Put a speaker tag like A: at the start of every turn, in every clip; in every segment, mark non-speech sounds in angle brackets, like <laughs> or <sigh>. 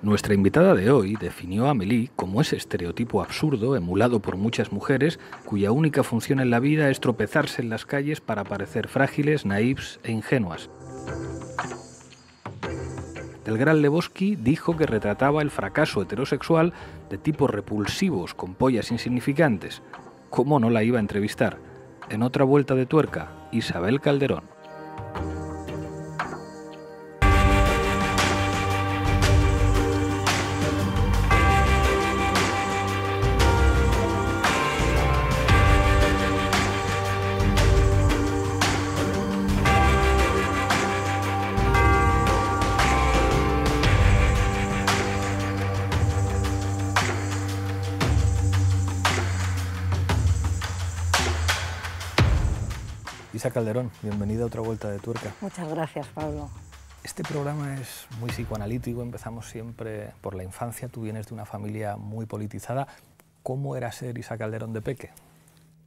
A: Nuestra invitada de hoy definió a Amélie como ese estereotipo absurdo emulado por muchas mujeres cuya única función en la vida es tropezarse en las calles para parecer frágiles, naives e ingenuas. El gran Lebowski dijo que retrataba el fracaso heterosexual de tipos repulsivos con pollas insignificantes. ¿Cómo no la iba a entrevistar? En otra vuelta de tuerca, Isabel Calderón. Calderón, bienvenida a otra vuelta de tuerca. Muchas gracias, Pablo. Este programa es muy psicoanalítico, empezamos siempre por la infancia, tú vienes de una familia muy politizada. ¿Cómo era ser Isa Calderón de Peque?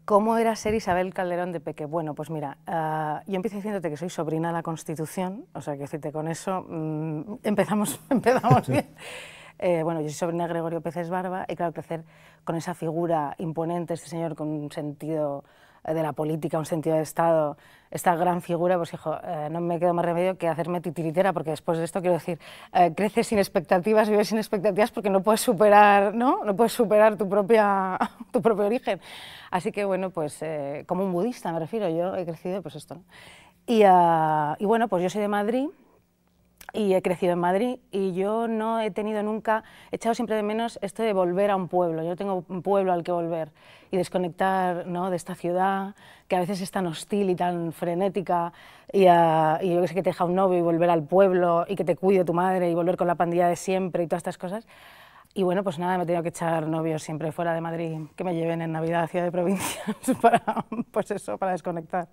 B: ¿Cómo era ser Isabel Calderón de Peque? Bueno, pues mira, ah, yo empiezo diciéndote que soy sobrina de la Constitución, o sea, que decirte con eso mm, empezamos, <laughs> empezamos bien. <laughs> Eh, bueno, yo soy sobrina de Gregorio Peces Barba y claro, crecer con esa figura imponente, este señor con un sentido eh, de la política, un sentido de Estado, esta gran figura, pues hijo, eh, no me quedo más remedio que hacerme titiritera, porque después de esto quiero decir, eh, creces sin expectativas, vives sin expectativas porque no puedes superar, ¿no? No puedes superar tu, propia, <laughs> tu propio origen. Así que bueno, pues como un budista me refiero, yo he crecido pues esto. Ah, y bueno, pues yo soy de Madrid y he crecido en Madrid y yo no he tenido nunca, he echado siempre de menos esto de volver a un pueblo, yo tengo un pueblo al que volver y desconectar ¿no? de esta ciudad que a veces es tan hostil y tan frenética ah, y, yo que sé que te deja un novio y volver al pueblo y que te cuide tu madre y volver con la pandilla de siempre y todas estas cosas. Y bueno, pues nada, me he tenido que echar novios siempre fuera de Madrid que me lleven en Navidad a Ciudad de Provincias <laughs> para, pues eso, para desconectar.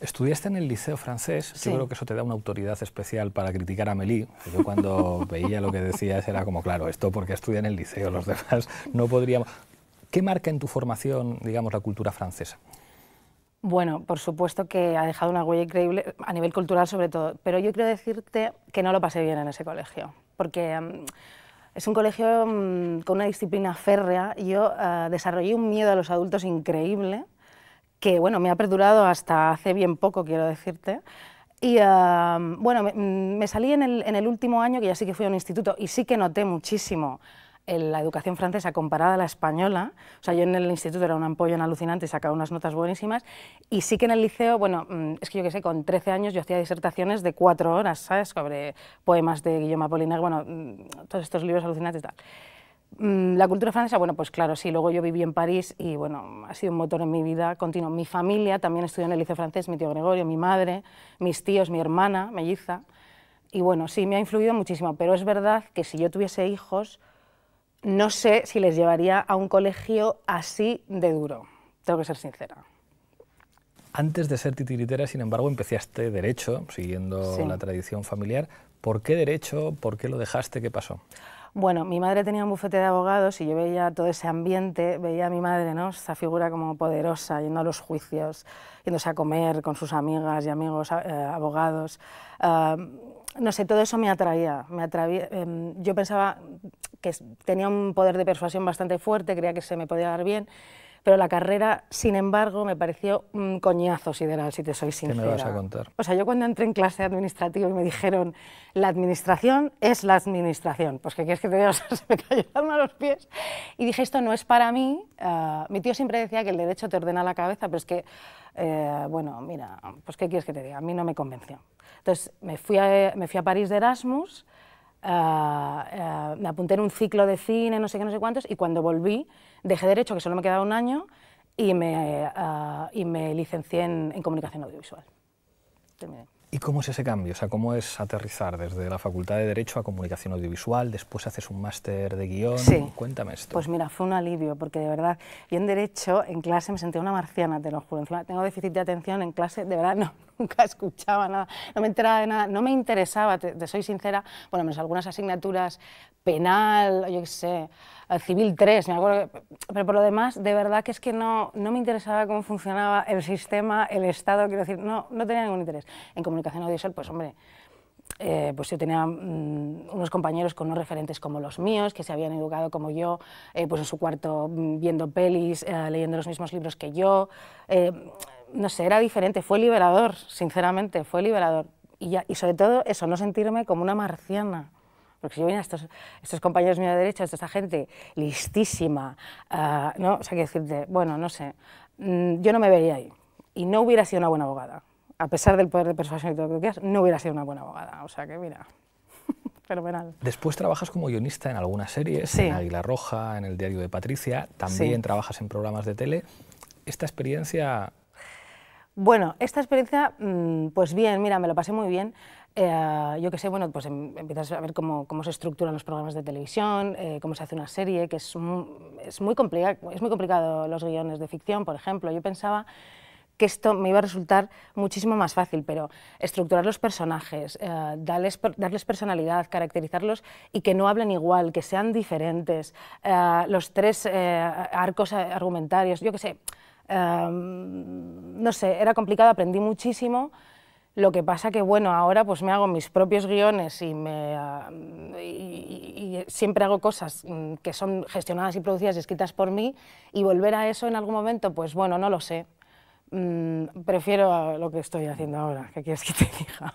A: Estudiaste en el Liceo Francés, sí. yo creo que eso te da una autoridad especial para criticar a Melí. Yo cuando <laughs> veía lo que decías era como, claro, esto porque estudia en el Liceo, los demás no podríamos... ¿Qué marca en tu formación, digamos, la cultura francesa?
B: Bueno, por supuesto que ha dejado una huella increíble, a nivel cultural sobre todo, pero yo quiero decirte que no lo pasé bien en ese colegio, porque mm, es un colegio mm, con una disciplina férrea, yo eh, desarrollé un miedo a los adultos increíble, que bueno, me ha perdurado hasta hace bien poco, quiero decirte. Y bueno, me, mm, salí en el, último año, que ya sí que fui a un instituto, y sí que noté muchísimo la educación francesa comparada a la española. O sea, yo en el instituto era un ampollón alucinante y sacaba unas notas buenísimas. Y sí que en el liceo, bueno, mm, es que yo qué sé, con 13 años yo hacía disertaciones de cuatro horas, ¿sabes? Sobre poemas de Guillaume Apollinaire, bueno, mm, todos estos libros alucinantes y tal. Mm, la cultura francesa, bueno, pues claro, sí, luego yo viví en París y bueno, ha sido un motor en mi vida continuo. Mi familia también estudió en el Liceo Francés, mi tío Gregorio, mi madre, mis tíos, mi hermana, melliza. Y bueno, sí, me ha influido muchísimo, pero es verdad que si yo tuviese hijos, no sé si les llevaría a un colegio así de duro, tengo que ser sincera.
A: Antes de ser titiritera, sin embargo, empezaste derecho, siguiendo la tradición familiar. ¿Por qué derecho? ¿Por qué lo dejaste? ¿Qué pasó?
B: Bueno, mi madre tenía un bufete de abogados y yo veía todo ese ambiente, veía a mi madre, ¿no? Esa figura como poderosa, yendo a los juicios, yéndose a comer con sus amigas y amigos eh, abogados. no sé, todo eso me atraía. Me atraía em, yo pensaba que tenía un poder de persuasión bastante fuerte, creía que se me podía dar bien pero la carrera, sin embargo, me pareció un coñazo sideral, si te soy sincera. ¿Qué me vas a contar? O sea, yo cuando entré en clase administrativa y me dijeron, la administración es la administración, pues ¿qué quieres que te diga, <laughs> se me cayó el a los pies, y dije, esto no es para mí, ah, mi tío siempre decía que el derecho te ordena la cabeza, pero es que, eh, bueno, mira, pues qué quieres que te diga, a mí no me convenció. Entonces, me fui a, me fui a París de Erasmus, ah, eh, me apunté en un ciclo de cine, no sé qué, no sé cuántos, y cuando volví Dejé Derecho, que solo me quedaba un año, y me, ah, me licencié en, Comunicación Audiovisual.
A: ¿Y cómo es ese cambio? O sea, ¿cómo es aterrizar desde la Facultad de Derecho a Comunicación Audiovisual? Después haces un máster de guión. Sí. Cuéntame esto.
B: Pues mira, fue un alivio, porque de verdad, yo en Derecho, en clase me sentía una marciana, te lo juro. tengo déficit de atención en clase, de verdad, <laughs> nunca escuchaba nada, no me enteraba de nada, no me interesaba, te, soy sincera, bueno, menos algunas asignaturas penal, yo qué sé al civil 3, me acuerdo, pero por lo demás, de verdad que es que no, no me interesaba cómo funcionaba el sistema, el Estado, quiero decir, no, no tenía ningún interés. En comunicación audiovisual, pues hombre, eh, pues yo tenía mm, unos compañeros con unos referentes como los míos, que se habían educado como yo, eh, pues en su cuarto mm, viendo pelis, eh, leyendo los mismos libros que yo. no sé, era diferente, fue liberador, sinceramente, fue liberador. Y, y sobre todo eso, no sentirme como una marciana. Porque si yo veía estos, estos compañeros míos de derecho, esta gente listísima, ah, ¿no? o sea, que decirte, bueno, no sé, mm, yo no me vería ahí y no hubiera sido una buena abogada. A pesar del poder de persuasión y todo lo que quieras, no hubiera sido una buena abogada. O sea que mira, <laughs> fenomenal.
A: Después trabajas como guionista en algunas series, en Águila Roja, en el diario de Patricia, también trabajas en programas de tele. ¿Esta experiencia
B: bueno, esta experiencia, mm, pues bien, mira, me lo pasé muy bien. Eh, yo qué sé, bueno, pues em, empiezas a ver cómo, cómo, se estructuran los programas de televisión, eh, cómo se hace una serie, que es, es, muy es muy complicado los guiones de ficción, por ejemplo. Yo pensaba que esto me iba a resultar muchísimo más fácil, pero estructurar los personajes, eh, darles, darles, personalidad, caracterizarlos y que no hablen igual, que sean diferentes, los tres arcos argumentarios, yo qué sé, em, no sé, era complicado, aprendí muchísimo. Lo que pasa que, bueno, ahora pues me hago mis propios guiones y, me, ah, y, siempre hago cosas mm, que son gestionadas y producidas y escritas por mí y volver a eso en algún momento, pues bueno, no lo sé. Mm, prefiero lo que estoy haciendo ahora, que quieres que te <laughs> diga.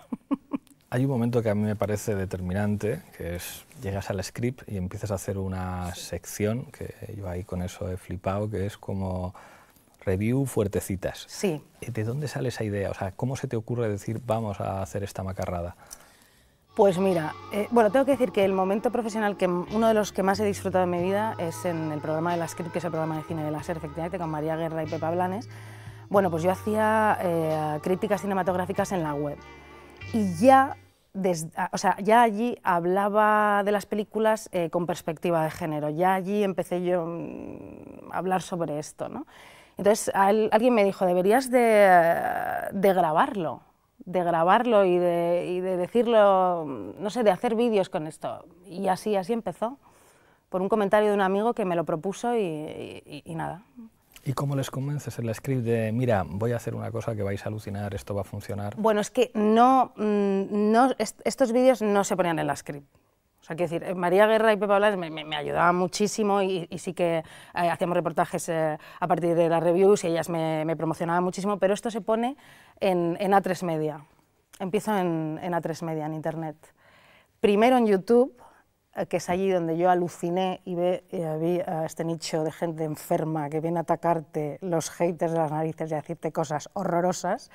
A: Hay un momento que a mí me parece determinante, que es llegas al script y empiezas a hacer una sección, que yo ahí con eso he flipado, que es como review fuertecitas. Sí. Eh, ¿De dónde sale esa idea? O sea, ¿cómo se te ocurre decir vamos a hacer esta macarrada?
B: Pues mira, eh, bueno, tengo que decir que el momento profesional, que uno de los que más he disfrutado en mi vida es en el programa de la Script, que es el programa de cine de la SER, efectivamente, con María Guerra y Pepa Blanes. Bueno, pues yo hacía eh, críticas cinematográficas en la web. Y ya, desde, o sea, ya allí hablaba de las películas con perspectiva de género. Ya allí empecé yo mm, a hablar sobre esto, ¿no? Entonces alguien me dijo, deberías de, grabarlo, de grabarlo y de, decirlo, no sé, de hacer vídeos con esto. Y así, así empezó, por un comentario de un amigo que me lo propuso y, nada.
A: ¿Y cómo les convences el script de, mira, voy a hacer una cosa que vais a alucinar, esto va a funcionar?
B: Bueno, es que no, mm, no estos vídeos no se ponían en la script. O sea, quiero decir, eh, María Guerra y Pepa Blades me, ayudaban muchísimo y, sí que eh, hacíamos reportajes eh, a partir de las reviews y ellas me, promocionaban muchísimo, pero esto se pone en, A3 Media. Empiezo en, A3 Media, en Internet. Primero en YouTube, que es allí donde yo aluciné y vi este nicho de gente enferma que viene a atacarte los haters de las narices y a decirte cosas horrorosas.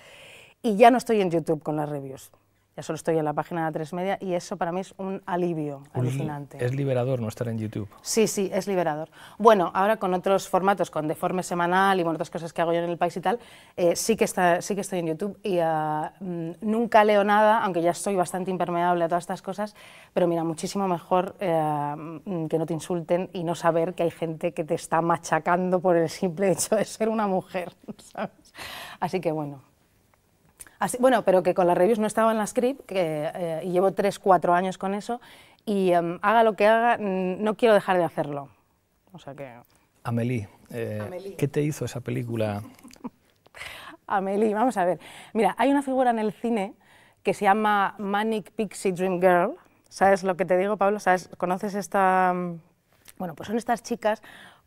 B: Y ya no estoy en YouTube con las reviews ya solo estoy en la página de 3 Media y eso para mí es un alivio alucinante.
A: Es liberador no estar en YouTube.
B: Sí, sí, es liberador. Bueno, ahora con otros formatos, con Deforme Semanal y con otras cosas que hago yo en el país y tal, eh, sí, que está, sí que estoy en YouTube y ah, mm, nunca leo nada, aunque ya soy bastante impermeable a todas estas cosas, pero mira, muchísimo mejor eh, mm, que no te insulten y no saber que hay gente que te está machacando por el simple hecho de ser una mujer, <laughs> ¿sabes? Así que bueno bueno, pero que con las reviews no estaba en la script, que, eh, y llevo 3, 4 años con eso, y em, haga lo que haga, no quiero dejar de hacerlo. O sea que...
A: Amelie, eh, ¿qué te hizo esa película?
B: <laughs> Amelie, vamos a ver. Mira, hay una figura en el cine que se llama Manic Pixie Dream Girl. ¿Sabes lo que te digo, Pablo? ¿Sabes? ¿Conoces esta...? Mm? Bueno, pues son estas chicas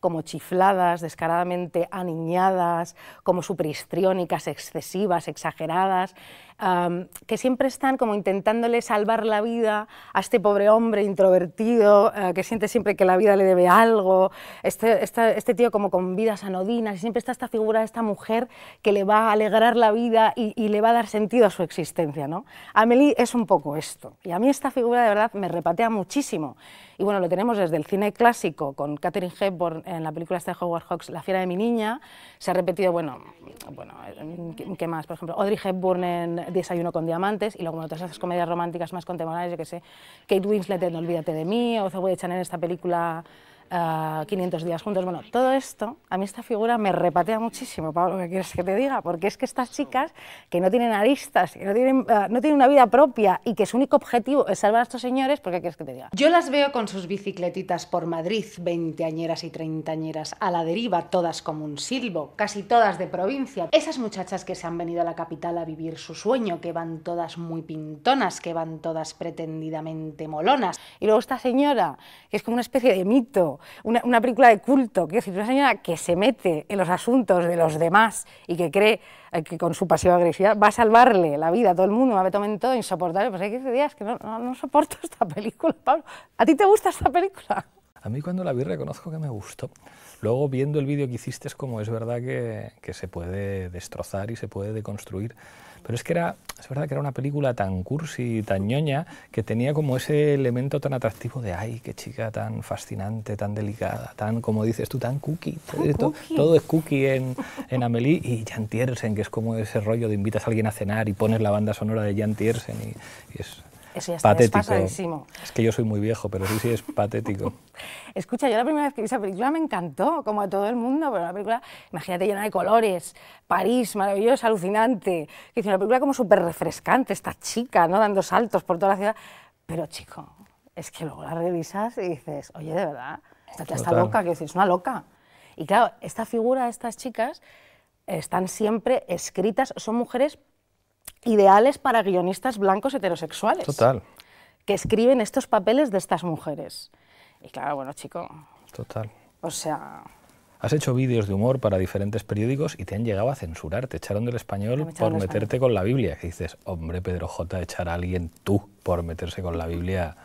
B: como chifladas, descaradamente aniñadas, como superhistriónicas, excesivas, exageradas que siempre están como intentándole salvar la vida a este pobre hombre introvertido eh, que siente siempre que la vida le debe algo, este, este, este, tío como con vidas anodinas, y siempre está esta figura de esta mujer que le va a alegrar la vida y, le va a dar sentido a su existencia. ¿no? Amélie es un poco esto, y a mí esta figura de verdad me repatea muchísimo. Y bueno, lo tenemos desde el cine clásico, con Catherine Hepburn en la película de Howard Hawks, La fiera de mi niña, se ha repetido, bueno, bueno ¿qué más? Por ejemplo, Audrey Hepburn en Desayuno con diamantes, y luego en otras esas comedias románticas más contemporáneas, yo que sé, Kate Winslet en Olvídate de mí, o Zoe echar en esta película 500 ah, días juntos. Bueno, todo esto, a mí esta figura me repatea muchísimo, Pablo, que quieres que te diga? Porque es que estas chicas que no tienen aristas, que no tienen, ah, no tienen una vida propia y que su único objetivo es salvar a estos señores, ¿por qué quieres que te diga? Yo las veo con sus bicicletitas por Madrid, veinteañeras y treintañeras, a la deriva, todas como un silbo, casi todas de provincia. Esas muchachas que se han venido a la capital a vivir su sueño, que van todas muy pintonas, que van todas pretendidamente molonas. Y luego esta señora, que es como una especie de mito, una, película de culto, que es una señora que se mete en los asuntos de los demás y que cree eh, que con su pasiva agresividad va a salvarle la vida a todo el mundo, me ha todo insoportable, pues hay días que no, no, soporto <laughs> esta película, Pablo. ¿A ti te gusta esta película?
A: A mí cuando la vi reconozco que me gustó. Luego viendo el vídeo que hiciste es como es verdad que, que se puede destrozar y se puede deconstruir. Pero es que era, es verdad que era una película tan cursi, tan ñoña, que tenía como ese elemento tan atractivo de, ay, qué chica tan fascinante, tan delicada, tan, como dices tú, tan cookie. todo, es cookie en, en Amelie y Jan Tiersen, que es como ese rollo de invitas a alguien a cenar y pones la banda sonora de Jan Tiersen y es
B: es ya patético.
A: Es que yo soy muy viejo, pero sí, sí es patético.
B: <laughs> Escucha, yo la primera vez que vi esa película me encantó, como a todo el mundo, pero la película, imagínate, llena de colores, París, maravilloso, alucinante. Es una película como súper refrescante, esta chica, ¿no? Dando saltos por toda la ciudad. Pero chico, es que luego la revisas y dices, oye, de verdad, esta tía está loca, que es una loca. Y claro, esta figura, de estas chicas, están siempre escritas, son mujeres ideales para guionistas blancos heterosexuales. Total. Que escriben estos papeles de estas mujeres. Y claro, bueno, chico. Total. O sea.
A: Has hecho vídeos de humor para diferentes periódicos y te han llegado a censurar. Te echaron del español por meterte con la Biblia. Que dices, hombre, Pedro J, echar a alguien tú por meterse con la Biblia.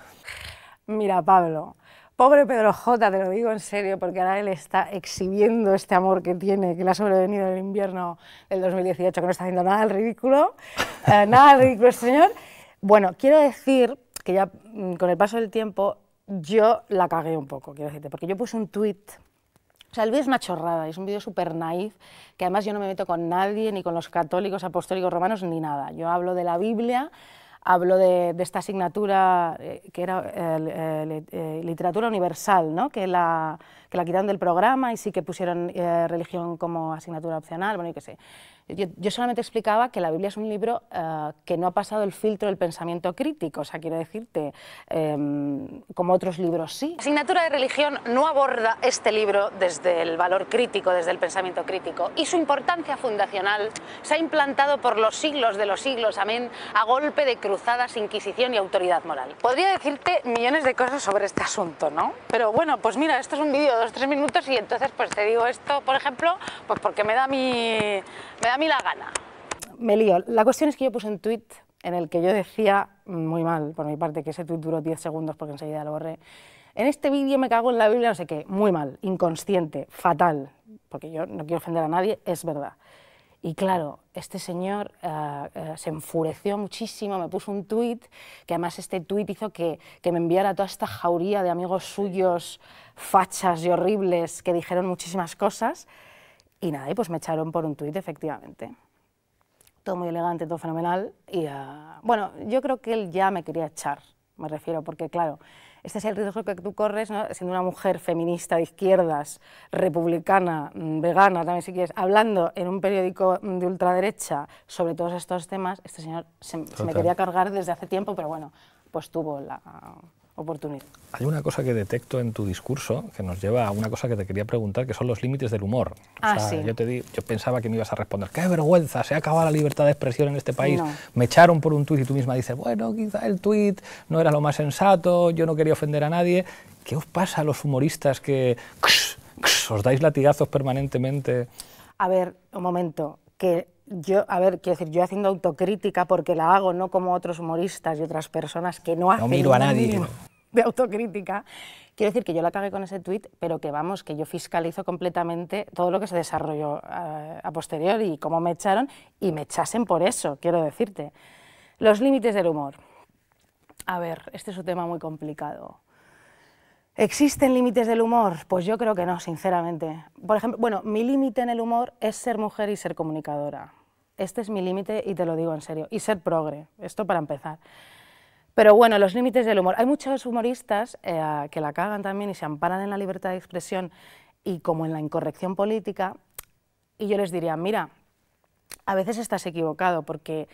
B: Mira, Pablo, Pobre Pedro J, te lo digo en serio, porque ahora él está exhibiendo este amor que tiene, que le ha sobrevenido el invierno del 2018, que no está haciendo nada de ridículo, eh, <laughs> nada de ridículo este señor. Bueno, quiero decir que ya mm, con el paso del tiempo yo la cagué un poco, quiero decirte, porque yo puse un tuit o sea, el vídeo es una chorrada, es un vídeo súper naif, que además yo no me meto con nadie, ni con los católicos apostólicos romanos, ni nada. Yo hablo de la Biblia, habló de, esta asignatura eh, que era eh, eh, literatura universal, ¿no? que, la, que la quitaron del programa y sí que pusieron religión como asignatura opcional, bueno, y qué sé. Yo, solamente explicaba que la Biblia es un libro eh, que no ha pasado el filtro del pensamiento crítico, o sea, quiero decirte, em, como otros libros sí. La asignatura de religión no aborda este libro desde el valor crítico, desde el pensamiento crítico, y su importancia fundacional se ha implantado por los siglos de los siglos, amén, a golpe de cruzadas, inquisición y autoridad moral. Podría decirte millones de cosas sobre este asunto, ¿no? Pero bueno, pues mira, esto es un vídeo de dos, tres minutos y entonces pues te digo esto, por ejemplo, pues porque me da mi... Me a mí la gana. Me lío. La cuestión es que yo puse un tuit en el que yo decía, muy mal por mi parte, que ese tweet duró 10 segundos porque enseguida lo borré, en este vídeo me cago en la Biblia, no sé qué, muy mal, inconsciente, fatal, porque yo no quiero ofender a nadie, es verdad. Y claro, este señor eh, eh, se enfureció muchísimo, me puso un tuit, que además este tuit hizo que, que, me enviara toda esta jauría de amigos suyos, fachas y horribles, que dijeron muchísimas cosas, y nada, y pues me echaron por un tuit, efectivamente. Todo muy elegante, todo fenomenal. Y ah, bueno, yo creo que él ya me quería echar, me refiero, porque claro, este es el riesgo que tú corres, siendo una mujer feminista de izquierdas, republicana, mm, vegana, también si quieres, hablando en un periódico de ultraderecha sobre todos estos temas, este señor se me quería cargar desde hace tiempo, pero bueno, pues tuvo la, oportunidad.
A: Hay una cosa que detecto en tu discurso que nos lleva a una cosa que te quería preguntar, que son los límites del humor. Ah, yo, te yo pensaba que me ibas a responder, qué vergüenza, se ha acabado la libertad de expresión en este país, me echaron por un tuit y tú misma dices, bueno, quizá el tuit no era lo más sensato, yo no quería ofender a nadie. ¿Qué os pasa a los humoristas que os dais latigazos permanentemente?
B: A ver, un momento, que yo, a ver, quiero decir, yo haciendo autocrítica porque la hago, no como otros humoristas y otras personas que no hacen. miro a nadie. De autocrítica. Quiero decir que yo la cagué con ese tuit, pero que vamos, que yo fiscalizo completamente todo lo que se desarrolló eh, a, a posterior y cómo me echaron y me echasen por eso, quiero decirte. Los límites del humor. A ver, este es un tema muy complicado. ¿Existen límites del humor? Pues yo creo que no, sinceramente. Por ejemplo, bueno, mi límite en el humor es ser mujer y ser comunicadora este es mi límite y te lo digo en serio. Y ser progre, esto para empezar. Pero bueno, los límites del humor. Hay muchos humoristas eh, que la cagan también y se amparan en la libertad de expresión y como en la incorrección política. Y yo les diría, mira, a veces estás equivocado porque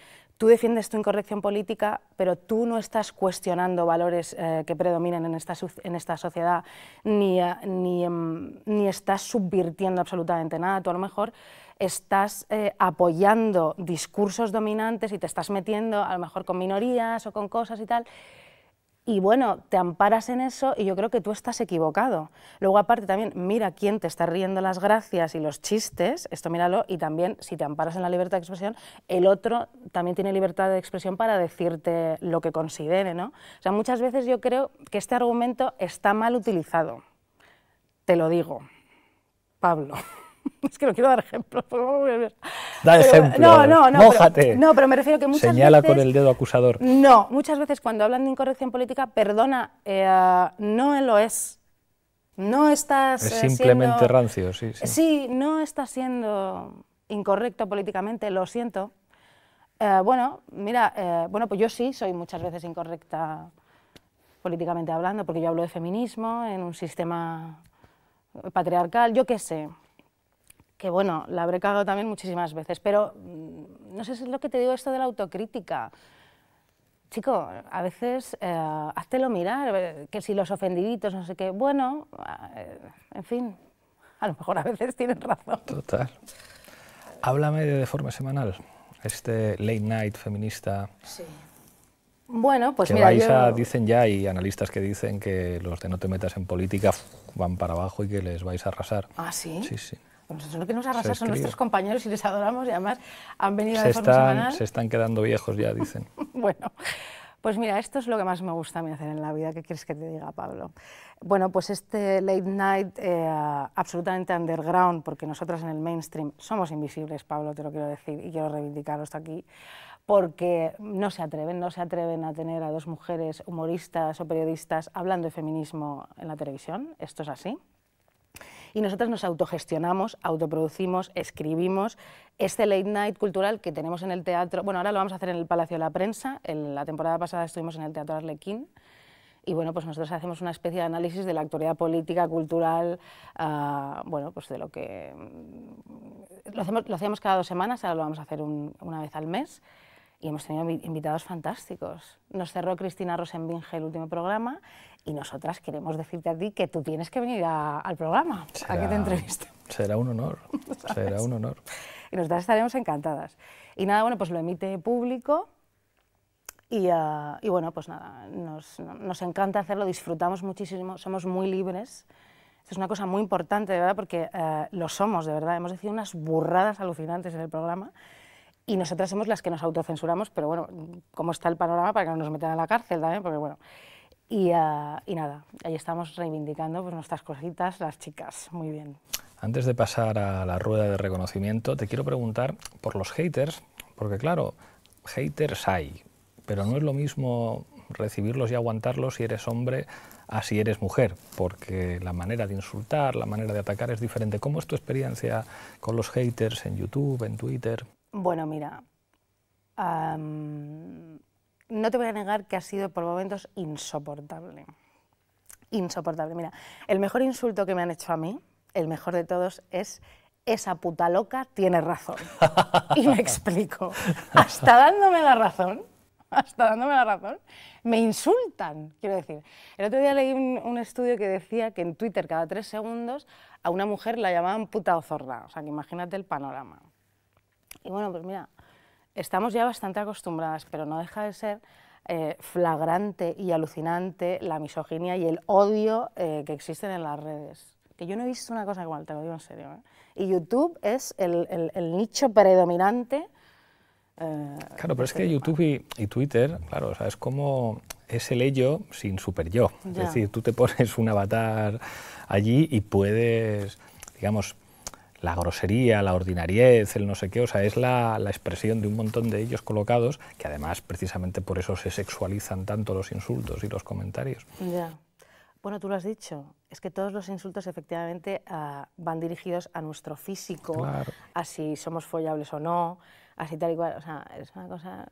B: tú defiendes tu incorrección política, pero tú no estás cuestionando valores eh, que predominan en esta, en esta sociedad, ni, eh, em, ni, estás subvirtiendo absolutamente nada. Tú a lo mejor estás eh, apoyando discursos dominantes y te estás metiendo a lo mejor con minorías o con cosas y tal, y bueno, te amparas en eso y yo creo que tú estás equivocado. Luego aparte también, mira quién te está riendo las gracias y los chistes, esto míralo, y también si te amparas en la libertad de expresión, el otro también tiene libertad de expresión para decirte lo que considere, ¿no? O sea, muchas veces yo creo que este argumento está mal utilizado. Te lo digo, Pablo. <laughs> es que no quiero dar ejemplos. Da ejemplo. No, eh. no, no. no, pero me refiero que muchas veces Señala con el dedo acusador. No, muchas veces cuando hablan de incorrección política, perdona, eh, no lo es. No estás. Es eh, simplemente rancio, sí, sí. no estás siendo incorrecto políticamente, lo siento. bueno, mira, bueno, pues yo sí soy muchas veces incorrecta políticamente hablando, porque yo hablo de feminismo en un sistema patriarcal, yo qué sé que bueno, la habré cagado también muchísimas veces, pero mm, no sé si es lo que te digo esto de la autocrítica. Chico, a veces eh, háztelo mirar, eh, que si los ofendiditos, no sé qué, bueno, eh, en fin, a lo mejor a veces tienen razón.
A: Total. Háblame de forma Semanal, este late night feminista. Sí.
B: Bueno, pues que
A: dicen ya, hay analistas que dicen que los de no te metas en política van para abajo y que les vais a arrasar. Ah, sí. Sí, sí
B: nosotros pues lo que nos arrasa son nuestros compañeros y les adoramos y además han venido se de están, Se
A: están quedando viejos ya, dicen.
B: <laughs> bueno, pues mira, esto es lo que más me gusta a mí hacer en la vida. ¿Qué quieres que te diga, Pablo? Bueno, pues este late night eh, absolutamente underground, porque nosotras en el mainstream somos invisibles, Pablo, te lo quiero decir y quiero reivindicarlo hasta aquí porque no se atreven, no se atreven a tener a dos mujeres humoristas o periodistas hablando de feminismo en la televisión. Esto es así y nosotros nos autogestionamos, autoproducimos, escribimos. Este late night cultural que tenemos en el teatro, bueno, ahora lo vamos a hacer en el Palacio de la Prensa, en la temporada pasada estuvimos en el Teatro Arlequín, y bueno, pues nosotros hacemos una especie de análisis de la actualidad política, cultural, ah, bueno, pues de lo que... Mm, lo, hacíamos cada dos semanas, ahora lo vamos a hacer una vez al mes, y hemos tenido invitados fantásticos. Nos cerró Cristina Rosenbinge el último programa, y nosotras queremos decirte a ti que tú tienes que venir al programa, a que te entreviste.
A: Será un honor, <laughs> será un honor.
B: Y nosotras estaremos encantadas. Y nada, bueno, pues lo emite público. Y, eh, y bueno, pues nada, nos, nos, encanta hacerlo, disfrutamos muchísimo, somos muy libres. Esto es una cosa muy importante, de verdad, porque eh, lo somos, de verdad. Hemos decidido unas burradas alucinantes en el programa y nosotras somos las que nos autocensuramos, pero bueno, ¿cómo está el panorama para que no nos metan a la cárcel también, porque bueno. Ah, y, nada, ahí estamos reivindicando pues, nuestras cositas, las chicas. Muy bien.
A: Antes de pasar a la rueda de reconocimiento, te quiero preguntar por los haters, porque claro, haters hay, pero no es lo mismo recibirlos y aguantarlos si eres hombre a si eres mujer, porque la manera de insultar, la manera de atacar es diferente. ¿Cómo es tu experiencia con los haters en YouTube, en Twitter?
B: Bueno, mira, no te voy a negar que ha sido por momentos insoportable. Insoportable. Mira, el mejor insulto que me han hecho a mí, el mejor de todos, es esa puta loca tiene razón. y me explico. <laughs> Hasta dándome la razón, hasta dándome la razón, me insultan, quiero decir. El otro día leí un, estudio que decía que en Twitter cada tres segundos a una mujer la llamaban puta o zorra. O sea, que imagínate el panorama. Y bueno, pues mira, estamos ya bastante acostumbradas, pero no deja de ser eh, flagrante y alucinante la misoginia y el odio eh, que existen en las redes. Que yo no he visto una cosa igual, te lo digo en serio. ¿eh? Y YouTube es el, nicho predominante. claro, pero es que este
A: YouTube y, Twitter, claro, es como es el ello sin super yo. Es decir, tú te pones un avatar allí y puedes, digamos, la grosería, la ordinariez, el no sé qué, o sea, es la, expresión de un montón de ellos colocados, que además precisamente por eso se sexualizan tanto los insultos y los comentarios.
B: Ya. Bueno, tú lo has dicho, es que todos los insultos efectivamente ah, van dirigidos a nuestro físico, así a si somos follables o no, así tal y cual. O sea, es una cosa,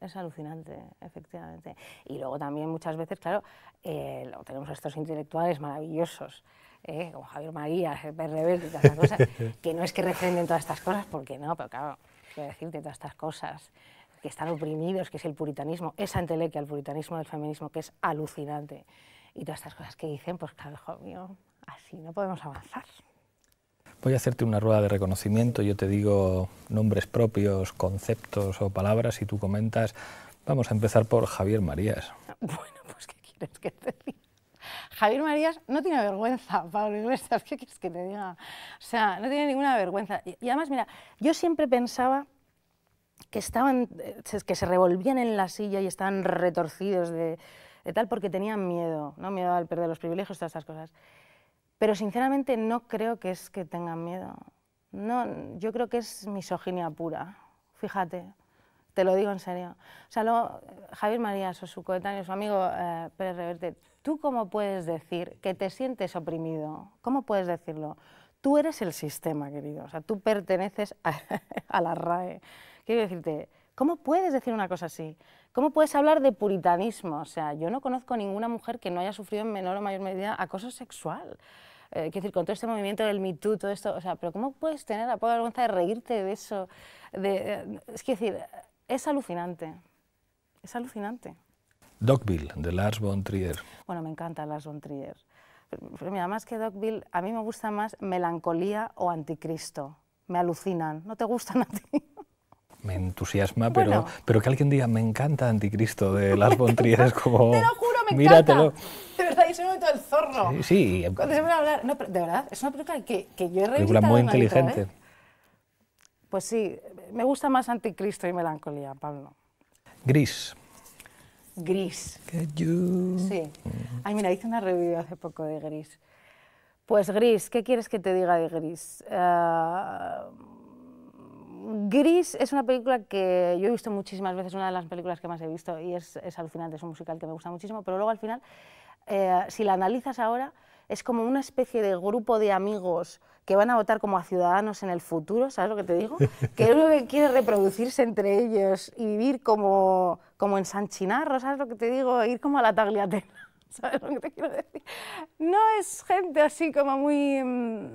B: es, alucinante, efectivamente. Y luego también muchas veces, claro, eh, tenemos estos intelectuales maravillosos, eh, como Javier María, Rebel y todas cosas, <laughs> que no es que refrenden todas estas cosas, porque no, pero claro, quiero decirte todas estas cosas que están oprimidos, que es el puritanismo, esa entelequia, al puritanismo del feminismo, que es alucinante. Y todas estas cosas que dicen, pues claro, hijo mío, así no podemos avanzar
A: voy a hacerte una rueda de reconocimiento, yo te digo nombres propios, conceptos o palabras y tú comentas. Vamos a empezar por Javier Marías. <laughs>
B: Bueno, pues ¿qué quieres que te diga? Javier Marías no tiene vergüenza, <laughs> Pablo Iglesias, ¿qué quieres que te diga? O sea, no tiene ninguna vergüenza. Y, además, mira, yo siempre pensaba que estaban, eh, que se revolvían en la silla y estaban retorcidos de, tal porque tenían miedo, ¿no? Miedo al perder los privilegios, todas esas cosas. Pero sinceramente no creo que es que tengan miedo. No, yo creo que es misoginia pura, fíjate, te lo digo en serio. O sea, eh, Javier Marías o su coetáneo, su amigo eh, Pérez Reverte, ¿tú cómo puedes decir que te sientes oprimido? ¿Cómo puedes decirlo? Tú eres el sistema, querido, o sea, tú perteneces <laughs> a, la RAE. Quiero decirte, ¿cómo puedes decir una cosa así? ¿Cómo puedes hablar de puritanismo? O sea, yo no conozco ninguna mujer que no haya sufrido en menor o mayor medida acoso sexual. Eh, quiero decir, con todo este movimiento del Me Too, todo esto, o sea, pero ¿cómo puedes tener la poca vergüenza de reírte de eso? De, eh, es que, es decir, es alucinante, es alucinante.
A: Dogville, de Lars von Trier.
B: Bueno, me encanta Lars von Trier. Pero mira, más que Dogville, a mí me gusta más Melancolía o Anticristo. Me alucinan, no te gustan a ti.
A: Me entusiasma, pero, pero que alguien diga, me encanta Anticristo de <laughs> Lars von Trier es como...
B: Míratelo. De verdad, yo momento del zorro. Sí, a hablar. de verdad, es una película que, que yo he revisado Película muy inteligente. ¿eh? Pues sí, me gusta más Anticristo y Melancolía, Pablo. Gris. Gris. Sí. Ay, mira, hice una review hace poco de Gris. Pues Gris, ¿qué quieres que te diga de Gris? Ah, Gris es una película que yo he visto muchísimas veces, una de las películas que más he visto y es, alucinante, es un musical que me gusta muchísimo, pero luego al final, eh, si la analizas ahora, es como una especie de grupo de amigos que van a votar como a ciudadanos en el futuro, ¿sabes lo que te digo? <laughs> Que uno quiere reproducirse entre ellos y vivir como, como en San Chinarro, ¿sabes lo que te digo? Ir como a la tagliatela, <laughs> ¿sabes lo que te quiero decir? No es gente así como muy... Mm,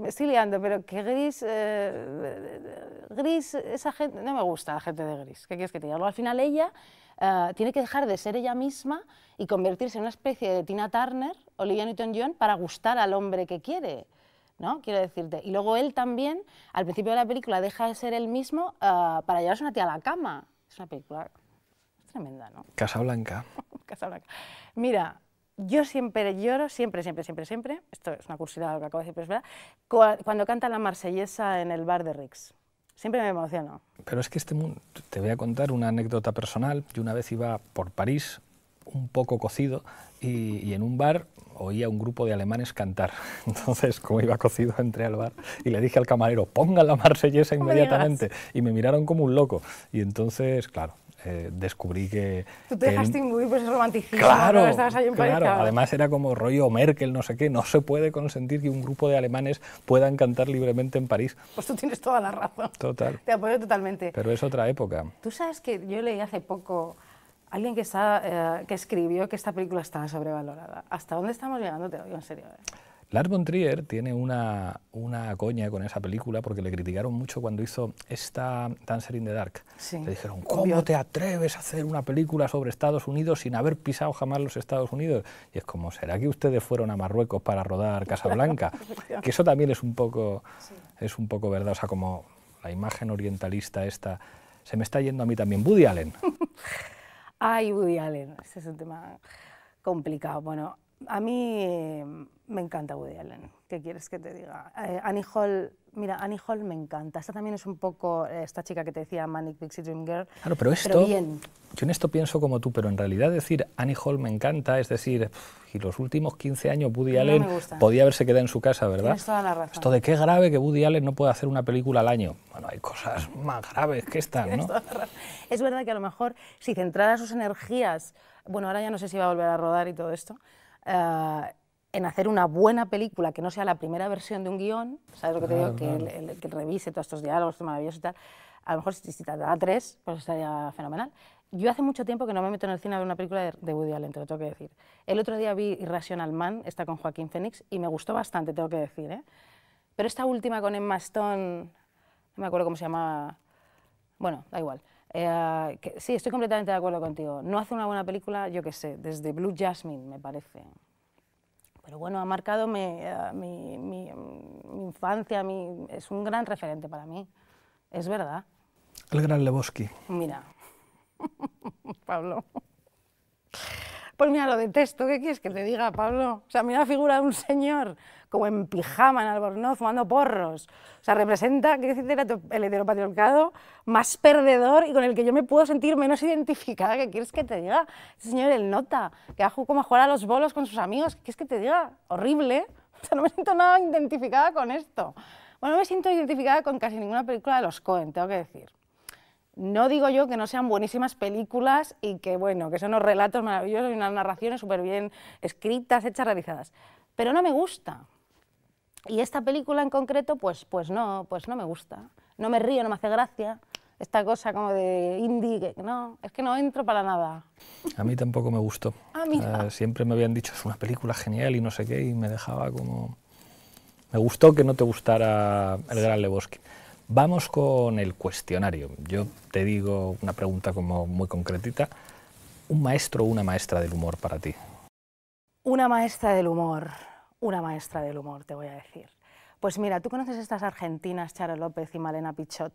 B: me estoy liando, pero que gris, eh, eh, gris, esa gente, no me gusta la gente de gris, ¿qué quieres que te diga? Al final ella eh, tiene que dejar de ser ella misma y convertirse en una especie de Tina Turner, Olivia Newton-John, para gustar al hombre que quiere. ¿no? Quiero decirte. Y luego él también, al principio de la película, deja de ser él mismo para llevarse una tía a la cama. Es una película tremenda, ¿no?
A: Casablanca.
B: <laughs> Casablanca. Mira, yo siempre lloro, siempre, siempre, siempre, siempre, esto es una curiosidad lo que acabo de decir, pero es verdad, cuando canta la marsellesa en el bar de Rix. Siempre me emociono.
A: Pero es que este mundo, te voy a contar una anécdota personal. Yo una vez iba por París, un poco cocido, y, en un bar oía a un grupo de alemanes cantar. <laughs> Entonces, como iba cocido, entré al bar y le dije al camarero, ponga la marsellesa inmediatamente. y me miraron como un loco. Y entonces, claro, eh, descubrí que... Tú te dejaste
B: imbuir por ese romanticismo. Claro, estabas ahí en claro. Además
A: era como rollo Merkel, no sé qué, no se puede consentir que un grupo de alemanes puedan cantar libremente en París.
B: Pues tú tienes toda la razón. Total. Te apoyo totalmente.
A: Pero es otra época.
B: Tú sabes que yo leí hace poco alguien que, está, eh, que escribió que esta película estaba sobrevalorada. ¿Hasta dónde estamos llegando? Te lo digo en serio. ¿eh?
A: Lars von Trier tiene una, una coña con esa película porque le criticaron mucho cuando hizo esta Dancer in the Dark. Le dijeron, ¿cómo te atreves a hacer una película sobre Estados Unidos sin haber pisado jamás los Estados Unidos? Y es como, ¿será que ustedes fueron a Marruecos para rodar Casablanca? <laughs> que eso también es un poco, es un poco verdad, o sea, como la imagen orientalista esta, se me está yendo a mí también. Woody Allen.
B: <laughs> Ay, Woody Allen, ese es un tema complicado. Bueno, a mí... Eh, me encanta Woody Allen, ¿qué quieres que te diga? Eh, Annie Hall, mira, Annie Hall me encanta. Esta también es un poco, eh, esta chica que te decía Manic Pixie Dream Girl. Claro, pero esto, bien.
A: yo en esto pienso como tú, pero en realidad decir Annie Hall me encanta, es decir, y los últimos 15 años Woody Allen podía haberse quedado en su casa, ¿verdad? la razón. Esto de qué grave que Woody Allen no puede hacer una película al año. Bueno, hay cosas
B: más graves que esta, ¿no? Es verdad que a lo mejor si centrara sus energías, bueno, ahora ya no sé si va a volver a rodar y todo esto, eh, en hacer una buena película que no sea la primera versión de un guión, ¿sabes lo que te digo? Que, revise todos estos diálogos, maravillosos y tal. A lo mejor si, te tres, pues estaría fenomenal. Yo hace mucho tiempo que no me meto en el cine a ver una película de, Woody Allen, te lo tengo que decir. El otro día vi Irrational Man, está con Joaquín Phoenix, y me gustó bastante, tengo que decir. ¿eh? Pero esta última con Emma Stone, no me acuerdo cómo se llama, bueno, da igual. Eh, sí, estoy completamente de acuerdo contigo. No hace una buena película, yo qué sé, desde Blue Jasmine, me parece pero bueno, ha marcado mi, eh, infancia, es un gran referente para mí, es verdad.
A: El gran Lebowski.
B: Mira, <laughs> Pablo. Pues mira, lo detesto, ¿qué quieres que te diga, Pablo? O sea, mira la figura de un señor como en pijama, en albornoz, fumando porros. O sea, representa, quiero decir, el heteropatriarcado más perdedor y con el que yo me puedo sentir menos identificada. ¿Qué quieres que te diga? Ese señor, el nota, que ha como a jugar a los bolos con sus amigos. ¿Qué quieres que te diga? Horrible. O sea, no me siento nada identificada con esto. Bueno, no me siento identificada con casi ninguna película de los Cohen, tengo que decir. No digo yo que no sean buenísimas películas y que, bueno, que son unos relatos maravillosos y unas narraciones súper bien escritas, hechas, realizadas. Pero no me gusta. Y esta película en concreto, pues, pues, no, pues no me gusta. No me río, no me hace gracia. Esta cosa como de indie, no, es que no entro para nada.
A: A mí tampoco me gustó. Ah, ah, siempre me habían dicho, es una película genial y no sé qué, y me dejaba como... Me gustó que no te gustara El Gran Lebowski. Vamos con el cuestionario. Yo te digo una pregunta como muy concretita. ¿Un maestro o una maestra del humor para ti?
B: Una maestra del humor una maestra del humor, te voy a decir. Pues mira, tú conoces estas argentinas, Charo López y Malena Pichot,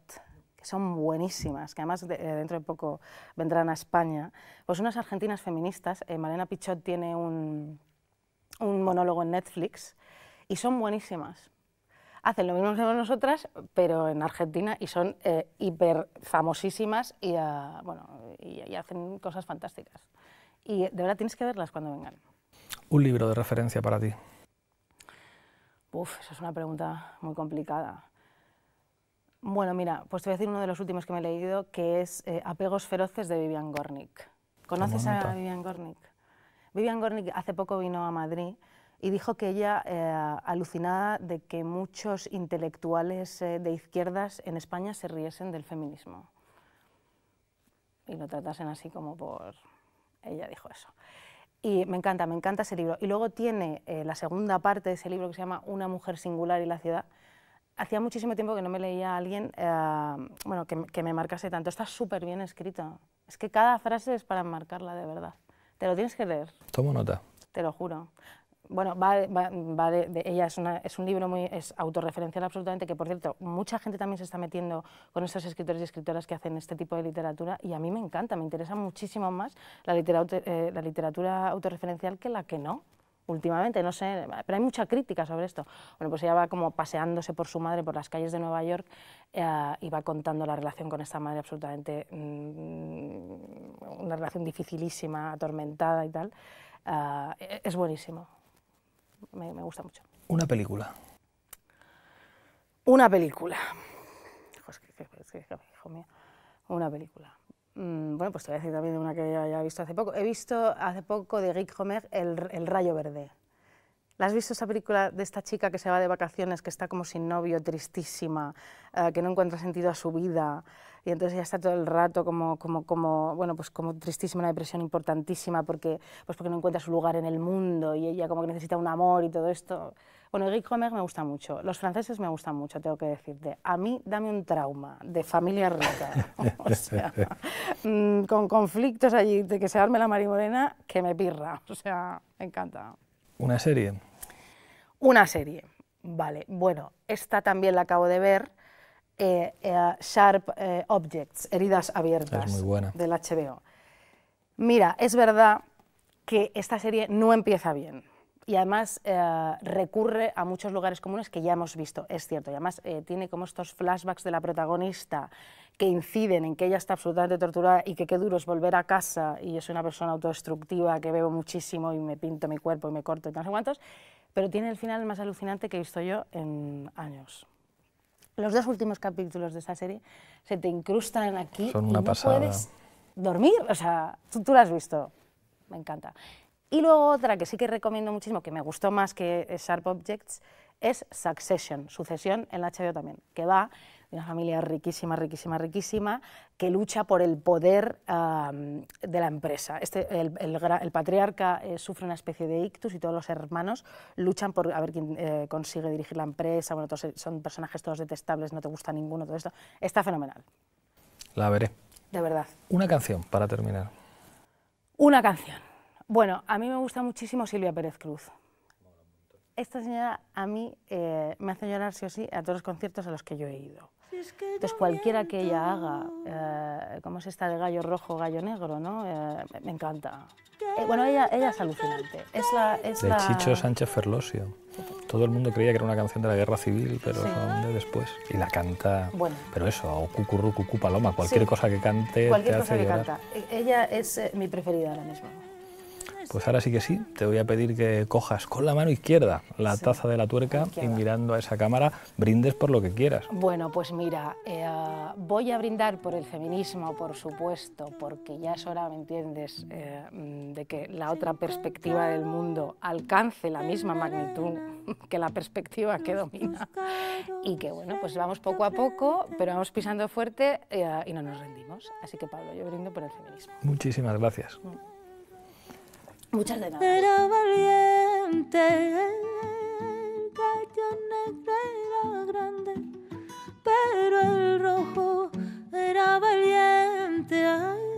B: que son buenísimas, que además eh, dentro de poco vendrán a España. Pues unas argentinas feministas, eh, Malena Pichot tiene un, monólogo en Netflix y son buenísimas hacen lo mismo que nosotras, pero en Argentina y son hiperfamosísimas, eh, hiper famosísimas y, ah, bueno, y, hacen cosas fantásticas. Y de verdad tienes que verlas cuando vengan.
A: Un libro de referencia para ti.
B: Uf, esa es una pregunta muy complicada. Bueno, mira, pues te voy a decir uno de los últimos que me he leído, que es eh, Apegos feroces de Vivian Gornick. ¿Conoces a Vivian Gornick? Vivian Gornick hace poco vino a Madrid y dijo que ella, alucinaba eh, alucinada de que muchos intelectuales eh, de izquierdas en España se riesen del feminismo y lo tratasen así como por... Ella dijo eso. Y me encanta, me encanta ese libro. Y luego tiene eh, la segunda parte de ese libro que se llama Una mujer singular y la ciudad. Hacía muchísimo tiempo que no me leía a alguien eh, bueno, que, que, me marcase tanto. Está súper bien escrito. Es que cada frase es para marcarla de verdad. Te lo tienes que leer. Tomo nota. Te lo juro bueno, va, de, ella es, un libro muy autorreferencial absolutamente, que por cierto, mucha gente también se está metiendo con estos escritores y escritoras que hacen este tipo de literatura y a mí me encanta, me interesa muchísimo más la, eh, literatura, autorreferencial que la que no últimamente, no sé, pero hay mucha crítica sobre esto. Bueno, pues ella va como paseándose por su madre por las calles de Nueva York eh, y va contando la relación con esta madre absolutamente, mm, una relación dificilísima, atormentada y tal. Ah, e, es buenísimo me, gusta mucho.
A: Una película.
B: Una película. Hijo, mío. Una película. Mm, bueno, pues te voy a decir también una que he visto hace poco. He visto hace poco de Rick Homer el Rayo Verde has visto esa película de esta chica que se va de vacaciones, que está como sin novio, tristísima, eh, que no encuentra sentido a su vida? Y entonces ya está todo el rato como, como, como, bueno, pues como tristísima, una depresión importantísima porque, pues porque no encuentra su lugar en el mundo y ella como que necesita un amor y todo esto. Bueno, Eric Homer me gusta mucho, los franceses me gustan mucho, tengo que decirte. A mí dame un trauma de familia rica,
A: <laughs> o sea,
B: mm, con conflictos allí, de que se arme la marimorena, que me pirra, o sea, encanta. ¿Una serie? Una serie. Vale, bueno, esta también la acabo de ver. Eh, eh, Sharp eh, Objects, Heridas Abiertas, del HBO. Mira, es verdad que esta serie no empieza bien y además recurre a muchos lugares comunes que ya hemos visto, es cierto, y además tiene como estos flashbacks de la protagonista que inciden en que ella está absolutamente torturada y que qué duro es volver a casa y es una persona autodestructiva que bebo muchísimo y me pinto mi cuerpo y me corto y tantos sé cuántos, pero tiene el final más alucinante que he visto yo en años. Los dos últimos capítulos de esa serie se te incrustan aquí Son una y no puedes dormir, o sea, tú, lo has visto, me encanta. Y luego otra que sí que recomiendo muchísimo, que me gustó más que Sharp Objects, es Succession, Sucesión en la HBO también, que va una familia riquísima, riquísima, riquísima, que lucha por el poder de la empresa. Este, el, patriarca eh, sufre una especie de ictus y todos los hermanos luchan por a ver quién eh, consigue dirigir la empresa. Bueno, todos, eh, son personajes todos detestables, no te gusta ninguno, todo esto. Está fenomenal. La veré. De verdad.
A: Una canción para terminar.
B: Una canción. Bueno, a mí me gusta muchísimo Silvia Pérez Cruz. Esta señora a mí me hace llorar sí o sí a todos los conciertos a los que yo he ido. Entonces, cualquiera que ella haga, como eh, ¿cómo es esta de gallo rojo, gallo negro? ¿no? Eh, me encanta. Eh, bueno, ella, es alucinante. Es la, es de Chicho Sánchez
A: Ferlosio. Todo el mundo creía que era una canción de la guerra civil, pero sí. después. Y la canta. Pero eso, o cucurru, Cucu, paloma, cualquier cosa que cante. Cualquier te cosa que llorar. canta.
B: E, ella es mi preferida la misma.
A: Pues ahora sí que sí, te voy a pedir que cojas con la mano izquierda la taza de la tuerca y mirando a esa cámara brindes por lo que quieras.
B: Bueno, pues mira, eh, voy a brindar por el feminismo, por supuesto, porque ya es hora, ¿me entiendes?, eh, mm, de que la otra perspectiva del mundo alcance la misma magnitud <laughs> que la perspectiva que domina. Y que bueno, pues vamos poco a poco, pero vamos pisando fuerte eh, y no nos rendimos. Así que Pablo, yo brindo por el feminismo.
A: Muchísimas gracias.
B: Mm. Muchas de nada. Era valiente, el gallo negro era grande, pero el rojo era valiente.